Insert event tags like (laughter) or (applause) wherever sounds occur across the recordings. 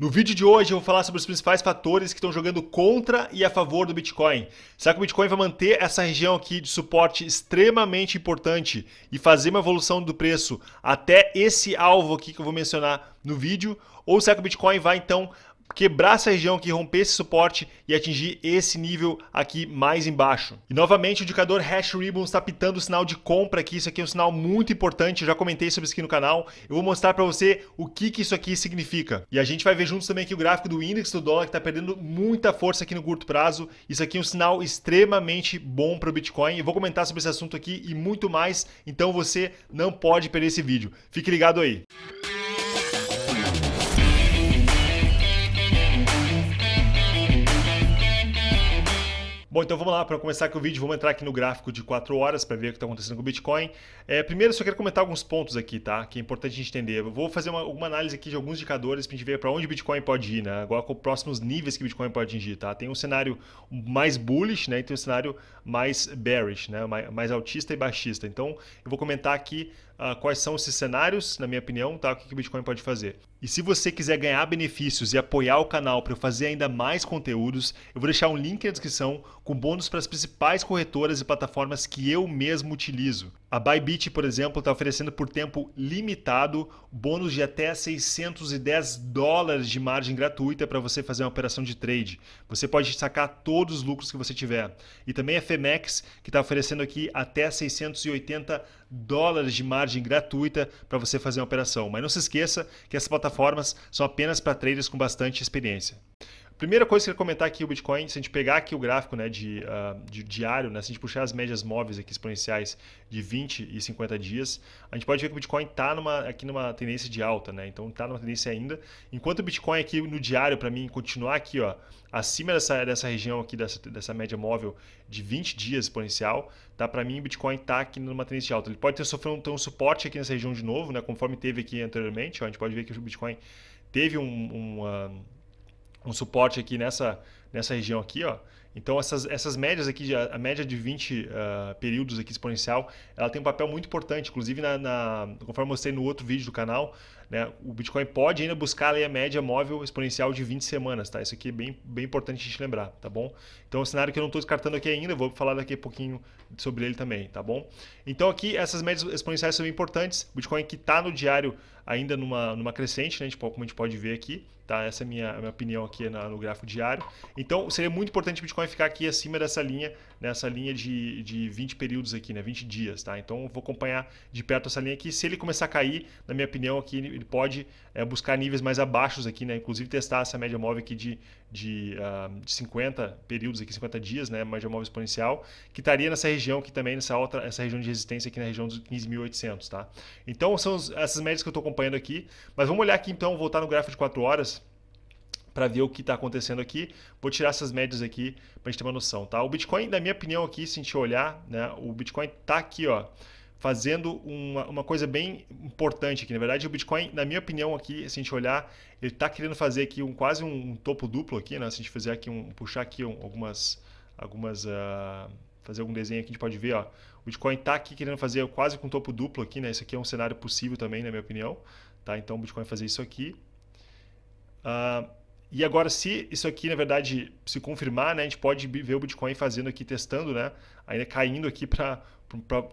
No vídeo de hoje eu vou falar sobre os principais fatores que estão jogando contra e a favor do Bitcoin. Será que o Bitcoin vai manter essa região aqui de suporte extremamente importante e fazer uma evolução do preço até esse alvo aqui que eu vou mencionar no vídeo? Ou será que o Bitcoin vai então quebrar essa região que romper esse suporte e atingir esse nível aqui mais embaixo. E novamente o indicador Hash Ribbon está pitando o sinal de compra aqui, isso aqui é um sinal muito importante, eu já comentei sobre isso aqui no canal, eu vou mostrar para você o que, que isso aqui significa. E a gente vai ver juntos também aqui o gráfico do índice do dólar que está perdendo muita força aqui no curto prazo, isso aqui é um sinal extremamente bom para o Bitcoin, eu vou comentar sobre esse assunto aqui e muito mais, então você não pode perder esse vídeo. Fique ligado aí. Música Bom, então vamos lá, para começar aqui o vídeo, vamos entrar aqui no gráfico de 4 horas para ver o que está acontecendo com o Bitcoin. É, primeiro, só quero comentar alguns pontos aqui, tá? Que é importante a gente entender. Eu vou fazer uma, uma análise aqui de alguns indicadores para a gente ver para onde o Bitcoin pode ir, né? Agora com próximos níveis que o Bitcoin pode atingir, tá? Tem um cenário mais bullish, né? E tem um cenário mais bearish, né? Mais, mais altista e baixista. Então, eu vou comentar aqui uh, quais são esses cenários, na minha opinião, tá? O que, que o Bitcoin pode fazer. E se você quiser ganhar benefícios e apoiar o canal para eu fazer ainda mais conteúdos, eu vou deixar um link na descrição com bônus para as principais corretoras e plataformas que eu mesmo utilizo. A Bybit, por exemplo, está oferecendo por tempo limitado bônus de até 610 dólares de margem gratuita para você fazer uma operação de trade. Você pode sacar todos os lucros que você tiver. E também a Femex, que está oferecendo aqui até 680 dólares de margem gratuita para você fazer uma operação. Mas não se esqueça que essas plataformas são apenas para traders com bastante experiência. Primeira coisa que eu queria comentar aqui, o Bitcoin, se a gente pegar aqui o gráfico né, de, uh, de diário, né, se a gente puxar as médias móveis aqui exponenciais de 20 e 50 dias, a gente pode ver que o Bitcoin está numa, aqui numa tendência de alta, né? Então está numa tendência ainda. Enquanto o Bitcoin aqui no diário, para mim, continuar aqui, ó, acima dessa, dessa região aqui, dessa, dessa média móvel de 20 dias exponencial, tá? Para mim, o Bitcoin está aqui numa tendência de alta. Ele pode ter sofrido um, ter um suporte aqui nessa região de novo, né? Conforme teve aqui anteriormente, ó, a gente pode ver que o Bitcoin teve um. um uh, um suporte aqui nessa, nessa região aqui, ó. Então essas, essas médias aqui, a, média de 20 uh, ah, períodos aqui exponencial, ela tem um papel muito importante, inclusive na, na conforme eu mostrei no outro vídeo do canal, né, o Bitcoin pode ainda buscar ali a média móvel exponencial de 20 semanas, tá? Isso aqui é bem, bem importante a gente lembrar, tá bom? Então é um cenário que eu não estou descartando aqui ainda, vou falar daqui a pouquinho sobre ele também, tá bom? Então aqui essas médias exponenciais são importantes, o Bitcoin que está no diário ainda numa, numa crescente, né? como a gente pode ver aqui. Tá? Essa é a minha, minha opinião aqui na, no gráfico diário. Então, seria muito importante o Bitcoin ficar aqui acima dessa linha, nessa linha de, de 20 períodos aqui, né? 20 dias. Tá? Então, eu vou acompanhar de perto essa linha aqui. Se ele começar a cair, na minha opinião, aqui ele pode é, buscar níveis mais abaixo aqui, né? inclusive testar essa média móvel aqui de de, uh, de 50 períodos aqui, 50 dias, né, mais de móvel exponencial, que estaria nessa região aqui também, nessa outra, essa região de resistência aqui na região dos 15.800, tá? Então são essas médias que eu estou acompanhando aqui, mas vamos olhar aqui então, voltar no gráfico de 4 horas, para ver o que está acontecendo aqui. Vou tirar essas médias aqui para a gente ter uma noção, tá? O Bitcoin, na minha opinião aqui, se a gente olhar, né, o Bitcoin está aqui, ó, fazendo uma, uma coisa bem importante aqui. Na verdade, o Bitcoin, na minha opinião aqui, se a gente olhar, ele está querendo fazer aqui um quase um, um, topo duplo aqui, né? Se a gente fizer aqui um puxar aqui um, algumas algumas uh, fazer algum desenho aqui, a gente pode ver, ó. O Bitcoin está aqui querendo fazer quase com um topo duplo aqui, né? Isso aqui é um cenário possível também, na minha opinião, tá? Então, o Bitcoin fazer isso aqui. Uh, e agora, se isso aqui, na verdade, se confirmar, né, a gente pode ver o Bitcoin fazendo aqui, testando, né, ainda caindo aqui para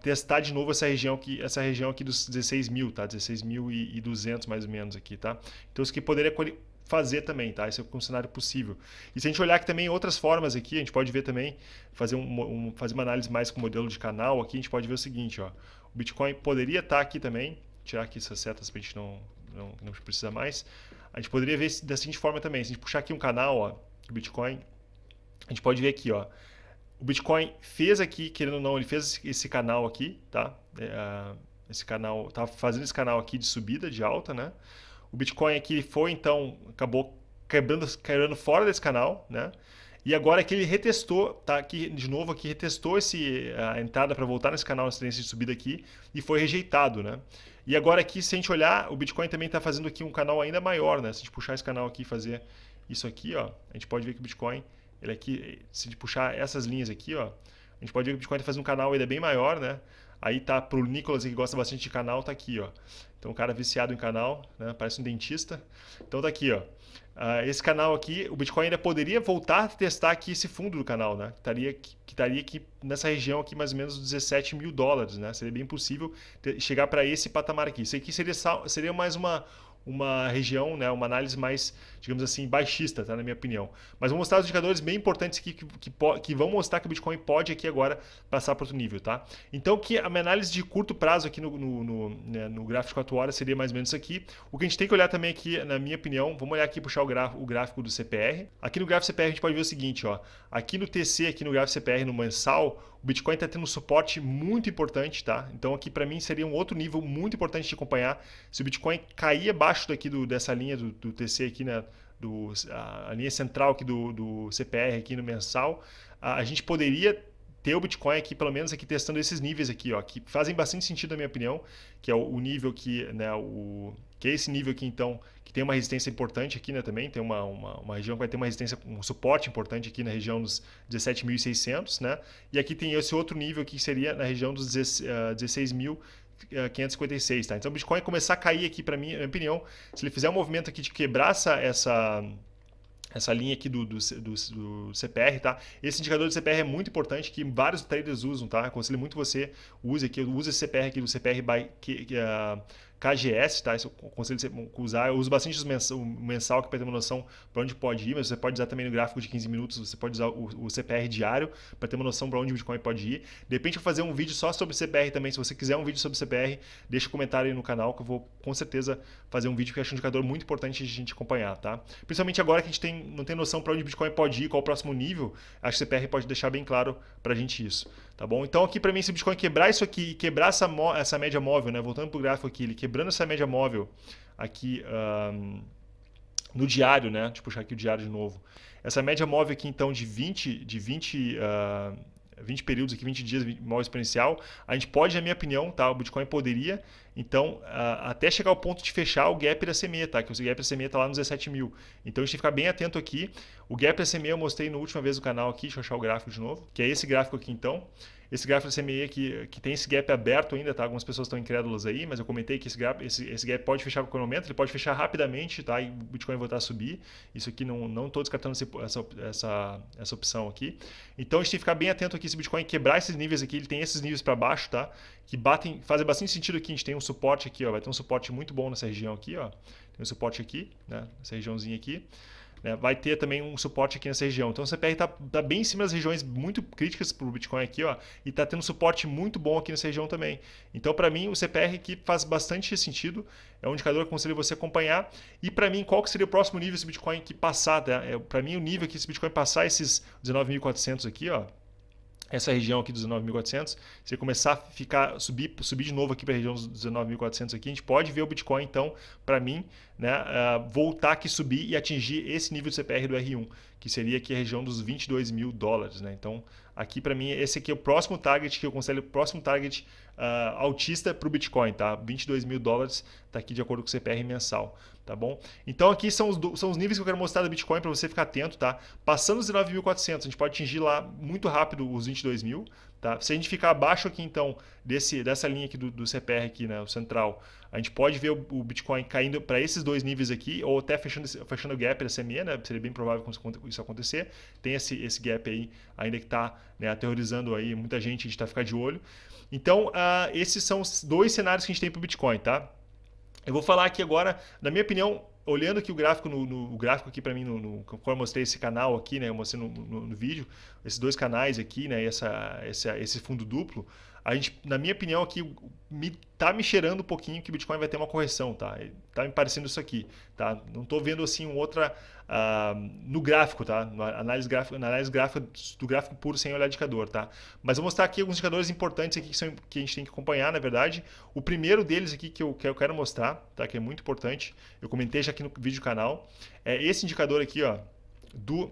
testar de novo essa região aqui, essa região aqui dos 16 mil, tá? 16.200 mais ou menos aqui, tá? Então, isso que poderia fazer também, tá? Esse é um cenário possível. E se a gente olhar aqui também outras formas aqui, a gente pode ver também, fazer, um, um, fazer uma análise mais com modelo de canal aqui, a gente pode ver o seguinte, ó. O Bitcoin poderia estar tá aqui também, tirar aqui essas setas para a gente não, não, não precisar mais. A gente poderia ver da seguinte forma também, se a gente puxar aqui um canal, ó, do Bitcoin, a gente pode ver aqui, ó, o Bitcoin fez aqui, querendo ou não, ele fez esse canal aqui, tá? É, esse canal, tá fazendo esse canal aqui de subida, de alta, né? O Bitcoin aqui foi, então, acabou quebrando, quebrando fora desse canal, né? E agora que ele retestou, tá aqui de novo aqui retestou esse a entrada para voltar nesse canal nessa tendência de subida aqui e foi rejeitado, né? E agora aqui, se a gente olhar, o Bitcoin também está fazendo aqui um canal ainda maior, né? Se a gente puxar esse canal aqui e fazer isso aqui, ó, a gente pode ver que o Bitcoin, ele aqui, se a gente puxar essas linhas aqui, ó, a gente pode ver que o Bitcoin está fazendo um canal ainda bem maior, né? Aí tá pro Nicolas que gosta bastante de canal, tá aqui, ó. Então, um cara viciado em canal, né? Parece um dentista. Então tá aqui, ó. Uh, esse canal aqui, o Bitcoin ainda poderia voltar a testar aqui esse fundo do canal, né? Que estaria, que, que estaria aqui nessa região aqui mais ou menos 17 mil dólares, né? Seria bem possível ter, chegar para esse patamar aqui. Isso aqui seria, seria mais uma, uma região, né? Uma análise mais digamos assim, baixista, tá? na minha opinião. Mas vou mostrar os indicadores bem importantes aqui que, que, que vão mostrar que o Bitcoin pode aqui agora passar para outro nível. Tá? Então, que a minha análise de curto prazo aqui no, no, no, né, no gráfico de 4 horas seria mais ou menos isso aqui. O que a gente tem que olhar também aqui, na minha opinião, vamos olhar aqui puxar o, gráfico, o gráfico do CPR. Aqui no gráfico CPR a gente pode ver o seguinte, ó. aqui no TC, aqui no gráfico CPR, no mensal, o Bitcoin está tendo um suporte muito importante, tá? Então aqui para mim seria um outro nível muito importante de acompanhar. Se o Bitcoin cair abaixo daqui do, dessa linha do, do TC aqui, né? do, a, linha central aqui do, do CPR aqui no mensal, a, a gente poderia ter o Bitcoin aqui, pelo menos aqui testando esses níveis aqui, ó, que fazem bastante sentido na minha opinião, que é o, o nível que, né, o que é esse nível aqui então, que tem uma resistência importante aqui, né, também, tem uma, uma, uma região que vai ter uma resistência, um suporte importante aqui na região dos 17.600, né, e aqui tem esse outro nível que seria na região dos 16.000 556, é, tá? Então o Bitcoin começar a cair aqui, para mim minha opinião, se ele fizer um movimento aqui de quebrar essa, essa, essa linha aqui do, do, do, do CPR, tá? Esse indicador do CPR é muito importante, que vários traders usam, tá? Aconselho muito você, use aqui, use esse CPR aqui do CPR by... Que, que, uh, KGS, tá? Esse eu é conselho você usar. Eu uso bastante o mensal, que para ter uma noção para onde pode ir, mas você pode usar também no gráfico de 15 minutos, você pode usar o, CPR diário para ter uma noção para onde o Bitcoin pode ir. De repente eu vou fazer um vídeo só sobre CPR também. Se você quiser um vídeo sobre CPR, deixa um comentário aí no canal que eu vou com certeza fazer um vídeo que eu acho um indicador muito importante de a gente acompanhar, tá? Principalmente agora que a gente tem, não tem noção para onde o Bitcoin pode ir, qual o próximo nível, acho que o CPR pode deixar bem claro para a gente isso. Tá bom? Então aqui para mim se o Bitcoin quebrar isso aqui, quebrar essa, essa média móvel, né? Voltando o gráfico aqui, ele quebrando essa média móvel aqui um, no diário, né? Deixa eu puxar aqui o diário de novo. Essa média móvel aqui então de 20, de 20, uh, 20 períodos aqui, 20 dias, maior exponencial A gente pode, na minha opinião, tá? O Bitcoin poderia. Então, até chegar ao ponto de fechar o gap da CME, tá? Que o gap da CME está lá nos 17 mil. Então, a gente tem que ficar bem atento aqui. O gap da CME eu mostrei na última vez no canal aqui, deixa eu achar o gráfico de novo, que é esse gráfico aqui então. Esse gráfico da CME que, que tem esse gap aberto ainda, tá? Algumas pessoas estão incrédulas aí, mas eu comentei que esse gap, esse, esse gap pode fechar a qualquer momento, ele pode fechar rapidamente, tá? E o Bitcoin voltar a subir. Isso aqui não não estou descartando essa, essa, essa opção aqui. Então a gente tem que ficar bem atento aqui se o Bitcoin quebrar esses níveis aqui, ele tem esses níveis para baixo, tá? Que batem, fazem bastante sentido aqui. A gente tem um suporte aqui, ó, vai ter um suporte muito bom nessa região aqui, ó. Tem um suporte aqui, né? Essa regiãozinha aqui. Né? Vai ter também um suporte aqui nessa região. Então o CPR está tá bem em cima das regiões muito críticas para o Bitcoin aqui, ó, e está tendo suporte muito bom aqui nessa região também. Então, para mim, o CPR aqui faz bastante sentido. É um indicador que eu aconselho você acompanhar. E para mim, qual que seria o próximo nível se o Bitcoin que passar? Tá? É, para mim, o nível que esse Bitcoin passar, esses 19.400 aqui, ó, essa região aqui dos 19.400, se começar a ficar subir, subir de novo aqui para a região dos 19.400 aqui, a gente pode ver o Bitcoin então, para mim, né, uh, voltar que subir e atingir esse nível de CPR do R1, que seria aqui a região dos 22 mil dólares, né? Então, aqui para mim esse aqui é o próximo target que eu conselho o próximo target uh, para o Bitcoin, tá? 22 mil dólares está aqui de acordo com o CPR mensal, tá bom? Então aqui são os, são os níveis que eu quero mostrar do Bitcoin para você ficar atento, tá? Passando os 19.400, a gente pode atingir lá muito rápido os 22 mil, tá? Se a gente ficar abaixo aqui então desse, dessa linha aqui do, do CPR aqui, né, o central, a gente pode ver o, o Bitcoin caindo para esses dois níveis aqui ou até fechando, fechando o gap da SME, né? Seria bem provável isso acontecer. Tem esse, esse gap aí ainda que está né, aterrorizando aí muita gente, a gente está ficar de olho. Então, uh, esses são os dois cenários que a gente tem para o Bitcoin, tá? Eu vou falar aqui agora, na minha opinião, olhando aqui o gráfico, no, no o gráfico aqui para mim, no, no, quando eu mostrei esse canal aqui, né, eu mostrei no, no, no vídeo, esses dois canais aqui, né, essa, essa, esse fundo duplo, a gente, na minha opinião aqui, me, tá me cheirando um pouquinho que o Bitcoin vai ter uma correção, tá? Tá me parecendo isso aqui, tá? Não tô vendo assim um outra uh, no gráfico, tá? Na análise gráfica, na análise gráfica do gráfico puro sem olhar indicador, tá? Mas vou mostrar aqui alguns indicadores importantes aqui que, são, que a gente tem que acompanhar, na verdade. O primeiro deles aqui que eu, que eu quero mostrar, tá? Que é muito importante. Eu comentei já aqui no vídeo do canal. É esse indicador aqui, ó, do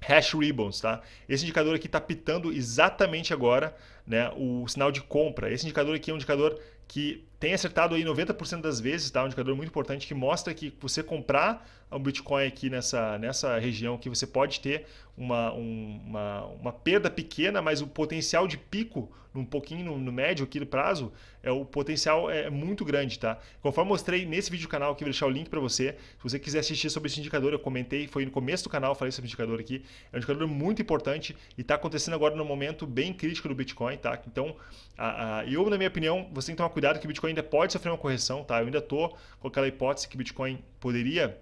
hash ribbons, tá? Esse indicador aqui está pitando exatamente agora né, o sinal de compra. Esse indicador aqui é um indicador que tem acertado aí 90% das vezes, tá? Um indicador muito importante que mostra que você comprar um Bitcoin aqui nessa, nessa região que você pode ter uma, uma, uma perda pequena, mas o potencial de pico um pouquinho no, no médio aqui do prazo, é o potencial é, é muito grande, tá? Conforme mostrei nesse vídeo do canal aqui, vou deixar o link para você. Se você quiser assistir sobre esse indicador, eu comentei, foi no começo do canal, falei sobre esse indicador aqui. É um indicador muito importante e está acontecendo agora no momento bem crítico do Bitcoin. Bitcoin, tá? Então, a, a, eu, na minha opinião, você tem que tomar cuidado que o Bitcoin ainda pode sofrer uma correção, tá? Eu ainda tô com aquela hipótese que o Bitcoin poderia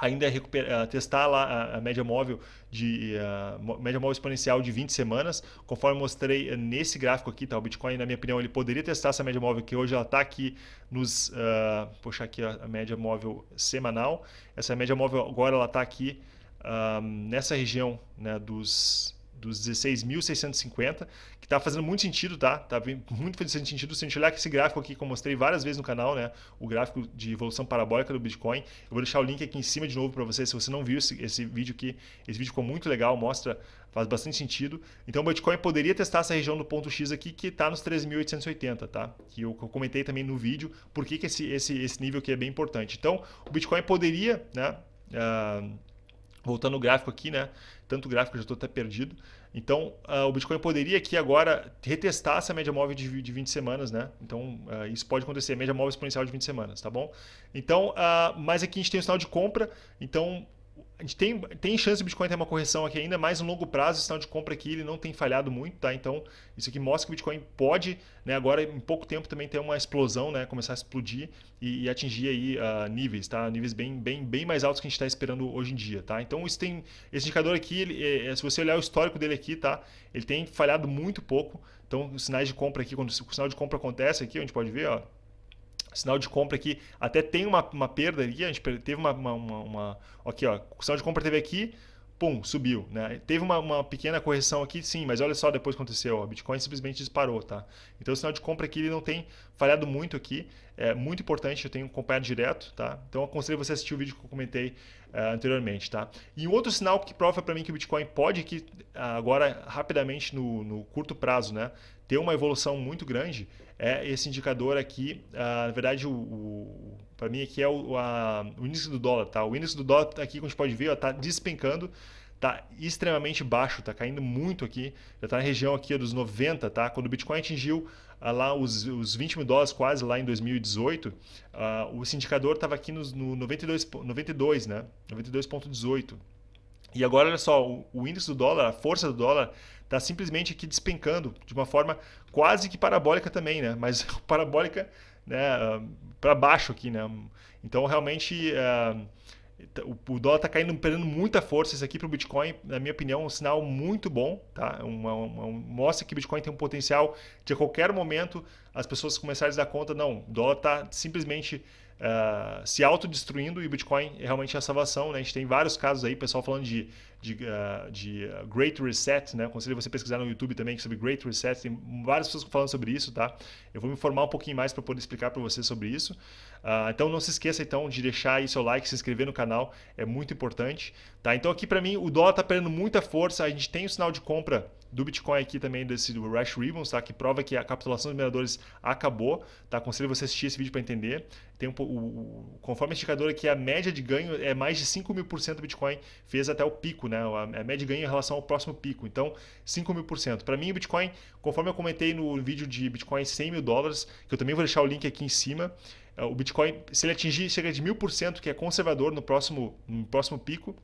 ainda recuperar, eh, testar lá a, a média móvel de eh, média móvel exponencial de 20 semanas, conforme mostrei eh, nesse gráfico aqui, tá? O Bitcoin, na minha opinião, ele poderia testar essa média móvel que hoje ela está aqui nos uh, puxar aqui a, a média móvel semanal. Essa média móvel agora ela está aqui nessa região né, dos dos 16.650, que está fazendo muito sentido, tá? Tá muito fazendo sentido se a gente olhar esse gráfico aqui que eu mostrei várias vezes no canal, né? O gráfico de evolução parabólica do Bitcoin. Eu vou deixar o link aqui em cima de novo para você, se você não viu esse, esse vídeo aqui. Esse vídeo ficou muito legal, mostra, faz bastante sentido. Então o Bitcoin poderia testar essa região do ponto X aqui que está nos 3.880, tá? Que eu, comentei também no vídeo, por que, que esse, esse, esse nível aqui é bem importante. Então o Bitcoin poderia, né? Uh, voltando o gráfico aqui, né? Tanto gráfico eu já estou até perdido. Então, uh, o Bitcoin poderia aqui agora retestar essa média móvel de, de 20 semanas, né? Então, uh, isso pode acontecer, média móvel exponencial de 20 semanas, tá bom? Então, uh, mas aqui a gente tem o sinal de compra, então a gente tem, tem chance do Bitcoin ter uma correção aqui ainda, mas no longo prazo, o sinal de compra aqui ele não tem falhado muito, tá? Então, isso aqui mostra que o Bitcoin pode, né, agora em pouco tempo também ter uma explosão, né, começar a explodir e, e atingir aí uh, níveis, tá? Níveis bem, bem, bem mais altos que a gente está esperando hoje em dia, tá? Então, isso tem, esse indicador aqui, ele, é, é, se você olhar o histórico dele aqui, tá? Ele tem falhado muito pouco. Então, os sinais de compra aqui, quando o sinal de compra acontece aqui, a gente pode ver, ó, Sinal de compra aqui até tem uma, uma perda aqui, a gente teve uma, uma, uma, uma Aqui, ó, o sinal de compra teve aqui, pum, subiu. Né? Teve uma, uma, pequena correção aqui, sim, mas olha só depois aconteceu. o Bitcoin simplesmente disparou, tá? Então o sinal de compra aqui ele não tem falhado muito aqui. É muito importante, eu tenho acompanhado direto, tá? Então aconselho você a assistir o vídeo que eu comentei uh, anteriormente, tá? E um outro sinal que prova para mim que o Bitcoin pode que ah, agora rapidamente no, no curto prazo, né, ter uma evolução muito grande é esse indicador aqui, uh, na verdade o, o para mim aqui é o, a, o, índice do dólar, tá? O índice do dólar tá aqui, como a gente pode ver, está despencando tá extremamente baixo, tá caindo muito aqui, já está na região aqui dos 90, tá? Quando o Bitcoin atingiu ah, lá os, os 20 mil dólares quase lá em 2018, uh, ah, o indicador estava aqui nos, no 92, 92 né? 92,18. E agora, olha só, o, o, índice do dólar, a força do dólar, está simplesmente aqui despencando de uma forma quase que parabólica também, né? Mas (laughs) parabólica né, uh, ah, para baixo aqui, né? Então, realmente... Uh, então, o dólar está caindo, perdendo muita força. Isso aqui para o Bitcoin, na minha opinião, é um sinal muito bom. Tá? Uma, uma, uma, mostra que o Bitcoin tem um potencial de a qualquer momento as pessoas começarem a dar conta. Não, o dólar está simplesmente uh, se autodestruindo e o Bitcoin é realmente a salvação. Né? A gente tem vários casos aí, pessoal falando de, de, uh, de ah, Great Reset, né? Eu aconselho você pesquisar no YouTube também é sobre Great Reset, tem várias pessoas falando sobre isso, tá? Eu vou me informar um pouquinho mais para poder explicar para você sobre isso. Uh, então não se esqueça então de deixar aí seu like, se inscrever no canal, é muito importante, tá? Então aqui para mim o dólar está perdendo muita força, a gente tem o um sinal de compra do Bitcoin aqui também, desse do Rash Ribbons, tá? que prova que a capitulação dos mineradores acabou. Tá? Aconselho você assistir esse vídeo para entender. Tem um, o, o, conforme a indicadora aqui, a média de ganho é mais de 5 mil por cento do Bitcoin fez até o pico, né? a, média de ganho em relação ao próximo pico. Então, 5 mil por cento. Para mim, o Bitcoin, conforme eu comentei no vídeo de Bitcoin 100 mil dólares, que eu também vou deixar o link aqui em cima, é, o Bitcoin, se ele atingir chega de mil por cento, que é conservador no próximo, no próximo pico,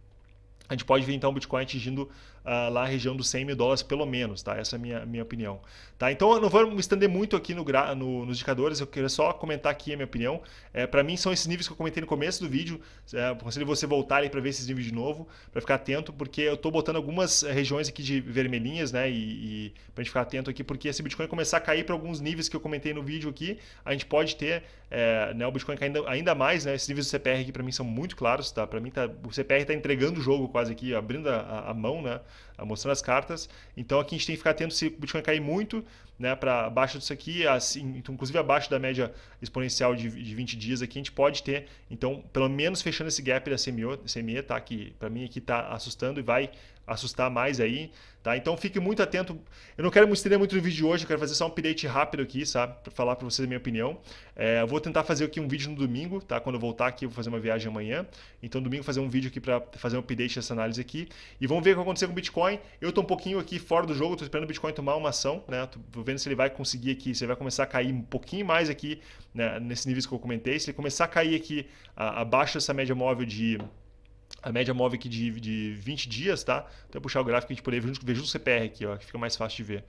a gente pode ver então o Bitcoin atingindo uh, lá na região dos 100 mil dólares pelo menos, tá? Essa é a minha, minha opinião. Tá? Então eu não vou me estender muito aqui no gra... No, nos indicadores, eu queria só comentar aqui a minha opinião. É, para mim são esses níveis que eu comentei no começo do vídeo, é, aconselho você voltar aí para ver esses níveis de novo, para ficar atento, porque eu estou botando algumas eh, regiões aqui de vermelhinhas, né? E, e para gente ficar atento aqui, porque se o Bitcoin começar a cair para alguns níveis que eu comentei no vídeo aqui, a gente pode ter é, né, o Bitcoin caindo ainda mais, né? Esses níveis do CPR aqui para mim são muito claros, tá? Para mim tá, o CPR está entregando o jogo quase aqui, abrindo a, a mão, né? mostrando as cartas. Então aqui a gente tem que ficar atento se o Bitcoin cair muito, né, para abaixo disso aqui, assim, então, inclusive abaixo da média exponencial de, de 20 dias aqui, a gente pode ter, então, pelo menos fechando esse gap da CME, CME tá, que para mim aqui está assustando e vai assustar mais aí, tá? Então fique muito atento. Eu não quero me estender muito no vídeo de hoje, eu quero fazer só um update rápido aqui, sabe? Para falar para vocês a minha opinião. É, eu vou tentar fazer aqui um vídeo no domingo, tá? Quando eu voltar aqui, eu vou fazer uma viagem amanhã. Então domingo fazer um vídeo aqui para fazer um update dessa análise aqui. E vamos ver o que aconteceu com o Bitcoin. Eu tô um pouquinho aqui fora do jogo, tô esperando o Bitcoin tomar uma ação, né? Tô vendo se ele vai conseguir aqui, se ele vai começar a cair um pouquinho mais aqui, né? nível que eu comentei. Se ele começar a cair aqui a, abaixo dessa média móvel de a média móvel aqui de, de 20 dias, tá? Então, puxar o gráfico a gente poder ver junto, ver junto o CPR aqui, ó, que fica mais fácil de ver.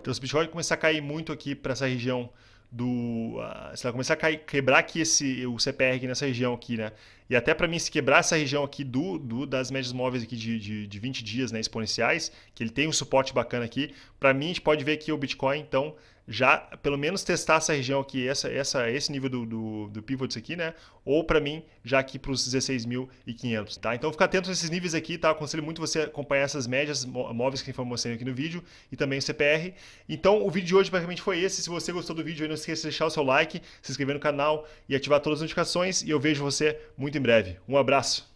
Então, se o Bitcoin começar a cair muito aqui para essa região do. Uh, se ela começar a cair, quebrar aqui esse, o CPR aqui nessa região aqui, né? E até para mim, se quebrar essa região aqui do, do das médias móveis aqui de, de, de 20 dias né, exponenciais, que ele tem um suporte bacana aqui, para mim a gente pode ver que o Bitcoin, então, já pelo menos testar essa região aqui, essa, essa, esse nível do, do, do pivots aqui, né? Ou para mim, já aqui para os 16.500, tá? Então fica atento a esses níveis aqui, tá? Aconselho muito você acompanhar essas médias móveis que a gente foi mostrando aqui no vídeo e também o CPR. Então o vídeo de hoje basicamente foi esse. Se você gostou do vídeo, não esqueça de deixar o seu like, se inscrever no canal e ativar todas as notificações. E eu vejo você muito em em breve. Um abraço.